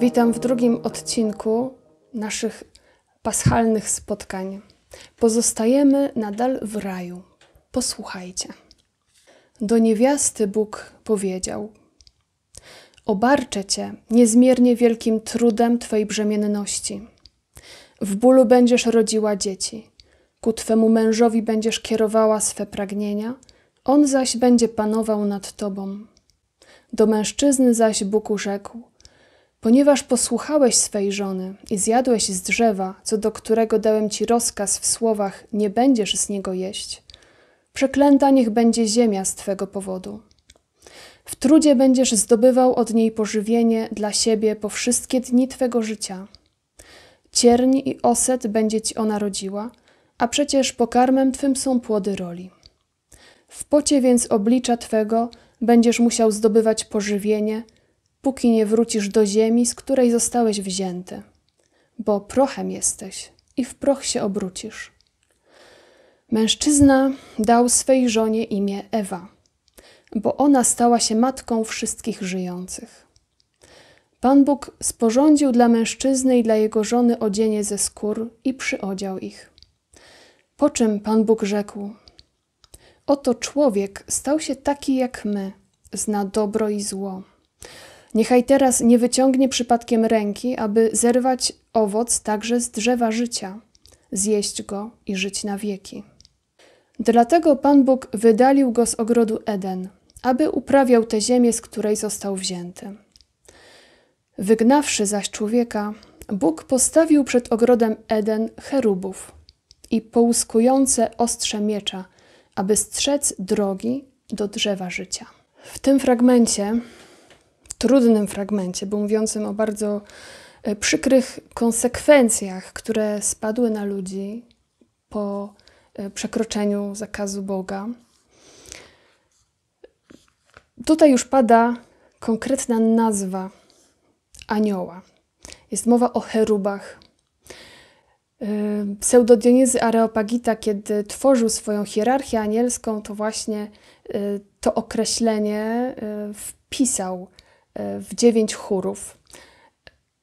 Witam w drugim odcinku naszych paschalnych spotkań. Pozostajemy nadal w raju. Posłuchajcie. Do niewiasty Bóg powiedział: Obarczę cię niezmiernie wielkim trudem twojej brzemienności. W bólu będziesz rodziła dzieci. Ku twemu mężowi będziesz kierowała swe pragnienia, on zaś będzie panował nad tobą. Do mężczyzny zaś Bóg rzekł: Ponieważ posłuchałeś swej żony i zjadłeś z drzewa, co do którego dałem ci rozkaz w słowach: Nie będziesz z niego jeść, przeklęta niech będzie ziemia z twego powodu. W trudzie będziesz zdobywał od niej pożywienie dla siebie po wszystkie dni twego życia. Cierń i oset będzie ci ona rodziła a przecież pokarmem twym są płody roli. W pocie więc oblicza twego będziesz musiał zdobywać pożywienie, póki nie wrócisz do ziemi, z której zostałeś wzięty, bo prochem jesteś i w proch się obrócisz. Mężczyzna dał swej żonie imię Ewa, bo ona stała się matką wszystkich żyjących. Pan Bóg sporządził dla mężczyzny i dla jego żony odzienie ze skór i przyodział ich. Po czym Pan Bóg rzekł: Oto człowiek stał się taki jak my, zna dobro i zło. Niechaj teraz nie wyciągnie przypadkiem ręki, aby zerwać owoc także z drzewa życia, zjeść go i żyć na wieki. Dlatego Pan Bóg wydalił go z ogrodu Eden, aby uprawiał tę ziemię, z której został wzięty. Wygnawszy zaś człowieka, Bóg postawił przed ogrodem Eden cherubów, i połyskujące ostrze miecza, aby strzec drogi do drzewa życia. W tym fragmencie, trudnym fragmencie, bo mówiącym o bardzo e, przykrych konsekwencjach, które spadły na ludzi po e, przekroczeniu zakazu Boga, tutaj już pada konkretna nazwa anioła. Jest mowa o cherubach, Pseudodionizy Areopagita, kiedy tworzył swoją hierarchię anielską, to właśnie y, to określenie y, wpisał y, w dziewięć chórów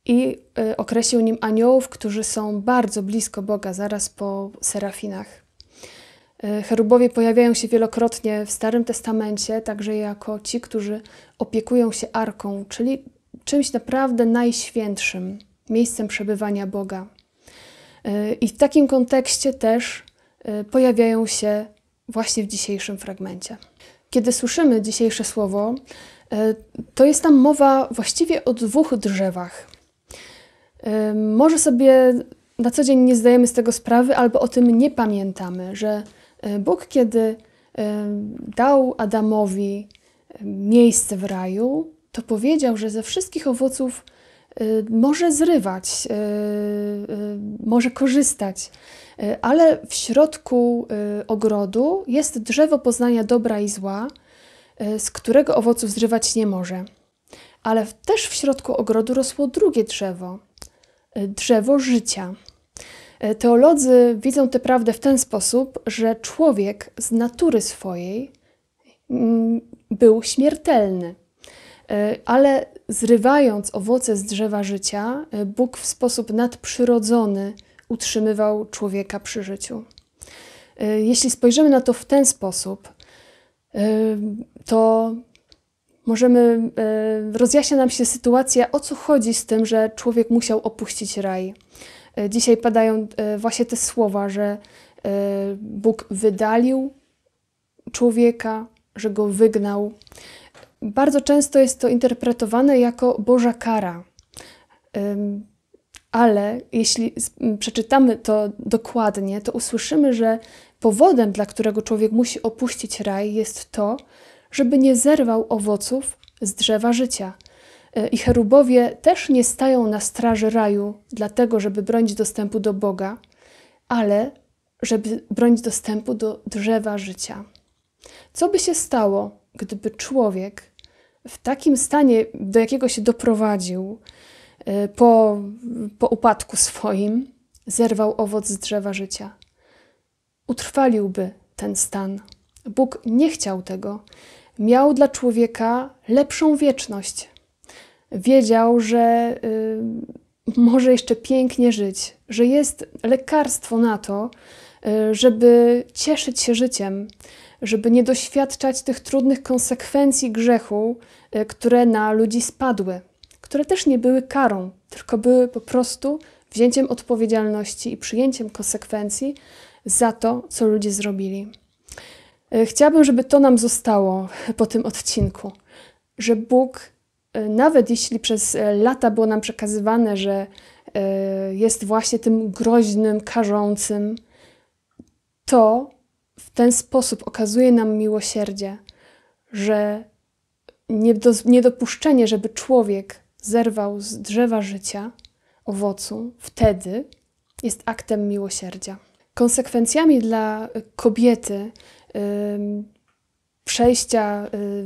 i określił nim aniołów, którzy są bardzo blisko Boga, zaraz po serafinach. Cherubowie pojawiają się wielokrotnie w Starym Testamencie, także jako ci, którzy opiekują się arką, czyli czymś naprawdę najświętszym, miejscem przebywania Boga. E, I w takim kontekście też e, pojawiają się właśnie w dzisiejszym fragmencie. Kiedy słyszymy dzisiejsze słowo, e, to jest tam mowa właściwie o dwóch drzewach. Może sobie na co dzień nie zdajemy z tego sprawy, albo o tym nie pamiętamy, że Bóg, kiedy dał Adamowi miejsce w raju, to powiedział, że ze wszystkich owoców Y, może zrywać, y, y, może korzystać, ale w środku ogrodu jest drzewo poznania dobra i zła, z którego owocu zrywać nie może. Ale też w środku ogrodu rosło drugie drzewo drzewo życia. Teolodzy widzą tę prawdę w ten sposób, że człowiek z natury swojej mm, był śmiertelny. E, ale zrywając owoce z drzewa życia, e, Bóg w sposób nadprzyrodzony utrzymywał człowieka przy życiu. E, jeśli spojrzymy na to w ten sposób, to możemy, rozjaśnia nam się sytuacja, o co chodzi z tym, że człowiek musiał opuścić raj. Dzisiaj padają właśnie te słowa, że Bóg wydalił człowieka, że go wygnał. Bardzo często jest to interpretowane jako Boża kara. Ale jeśli przeczytamy to dokładnie, to usłyszymy, że powodem, dla którego człowiek musi opuścić raj, jest to, żeby nie zerwał owoców z drzewa życia. E, I cherubowie też nie stają na straży raju, dlatego, żeby bronić dostępu do Boga, ale żeby bronić dostępu do drzewa życia. Co by się stało, gdyby człowiek w takim stanie, do jakiego się doprowadził e, po, po upadku swoim, zerwał owoc z drzewa życia. Utrwaliłby ten stan. Bóg nie chciał tego. Miał dla człowieka lepszą wieczność. Wiedział, że y, może jeszcze pięknie żyć, że jest lekarstwo na to, Y, żeby cieszyć się życiem, żeby nie doświadczać tych trudnych konsekwencji grzechu, y, które na ludzi spadły, które też nie były karą, tylko były po prostu wzięciem odpowiedzialności i przyjęciem konsekwencji za to, co ludzie zrobili. Y, chciałabym, żeby to nam zostało po tym odcinku, że Bóg, nawet jeśli przez lata było nam przekazywane, że jest właśnie tym groźnym, karzącym, to w ten sposób okazuje nam miłosierdzie, że niedopuszczenie, żeby człowiek zerwał z drzewa życia, owocu, wtedy jest aktem miłosierdzia. Konsekwencjami dla kobiety yy, przejścia, y,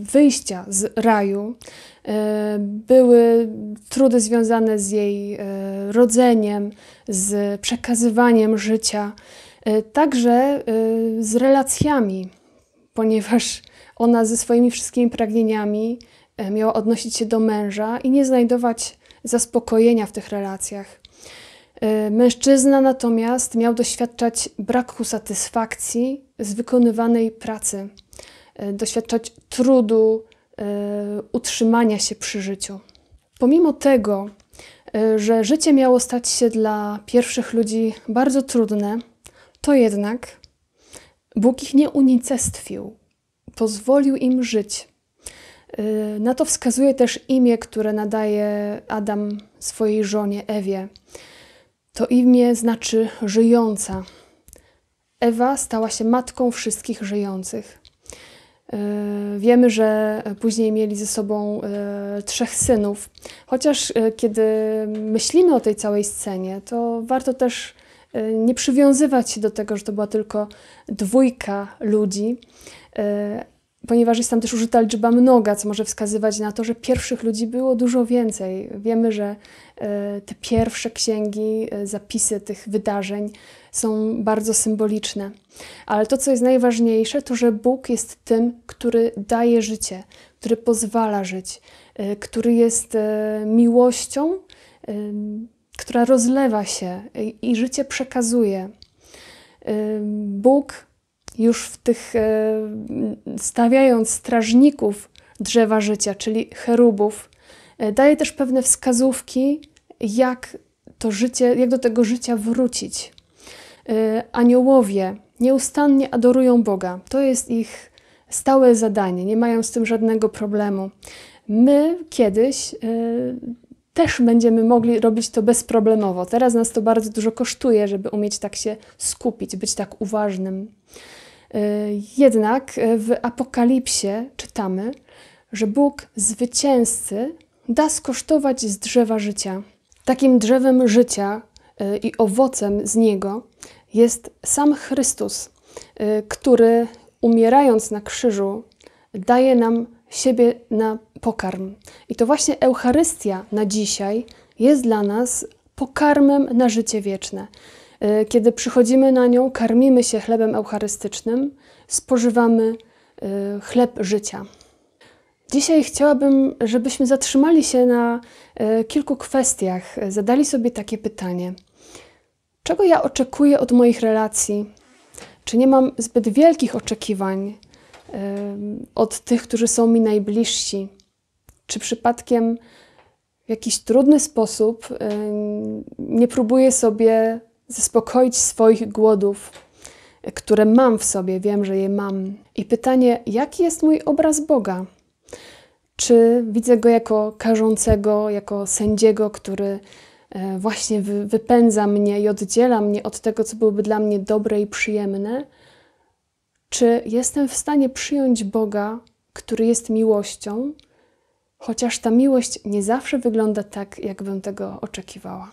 wyjścia z raju y, były trudy związane z jej y, rodzeniem, z przekazywaniem życia, E, także e, z relacjami, ponieważ ona ze swoimi wszystkimi pragnieniami e, miała odnosić się do męża i nie znajdować zaspokojenia w tych relacjach. Mężczyzna natomiast miał doświadczać braku satysfakcji z wykonywanej pracy, doświadczać trudu, utrzymania się przy życiu. Pomimo tego, że życie miało stać się dla pierwszych ludzi bardzo trudne, to jednak Bóg ich nie unicestwił, pozwolił im żyć. Y, na to wskazuje też imię, które nadaje Adam swojej żonie Ewie. To imię znaczy żyjąca. Ewa stała się matką wszystkich żyjących. Y, wiemy, że później mieli ze sobą y, trzech synów. Chociaż kiedy myślimy o tej całej scenie, to warto też E, nie przywiązywać się do tego, że to była tylko dwójka ludzi, e, ponieważ jest tam też użyta liczba mnoga, co może wskazywać na to, że pierwszych ludzi było dużo więcej. Wiemy, że e, te pierwsze księgi, zapisy tych wydarzeń są bardzo symboliczne. Ale to, co jest najważniejsze, to że Bóg jest tym, który daje życie, który pozwala żyć, który jest miłością która rozlewa się i życie przekazuje. Y, Bóg już w tych, y, stawiając strażników drzewa życia, czyli cherubów, y, daje też pewne wskazówki, jak to życie, jak do tego życia wrócić. Aniołowie nieustannie adorują Boga. To jest ich stałe zadanie, nie mają z tym żadnego problemu. My kiedyś też będziemy mogli robić to bezproblemowo. Teraz nas to bardzo dużo kosztuje, żeby umieć tak się skupić, być tak uważnym. Y, jednak w Apokalipsie czytamy, że Bóg zwycięzcy da skosztować z drzewa życia. Takim drzewem życia y, i owocem z niego jest sam Chrystus, y, który umierając na krzyżu daje nam siebie na pokarm. I to właśnie Eucharystia na dzisiaj jest dla nas pokarmem na życie wieczne. E, kiedy przychodzimy na nią, karmimy się chlebem eucharystycznym, spożywamy e, chleb życia. Dzisiaj chciałabym, żebyśmy zatrzymali się na e, kilku kwestiach, zadali sobie takie pytanie: czego ja oczekuję od moich relacji? Czy nie mam zbyt wielkich oczekiwań? od tych, którzy są mi najbliżsi? Czy przypadkiem w jakiś trudny sposób nie próbuję sobie zaspokoić swoich głodów, które mam w sobie, wiem, że je mam. I pytanie, jaki jest mój obraz Boga? Czy widzę go jako karzącego, jako sędziego, który e, właśnie wypędza mnie i oddziela mnie od tego, co byłoby dla mnie dobre i przyjemne? Czy jestem w stanie przyjąć Boga, który jest miłością, chociaż ta miłość nie zawsze wygląda tak, jakbym tego oczekiwała?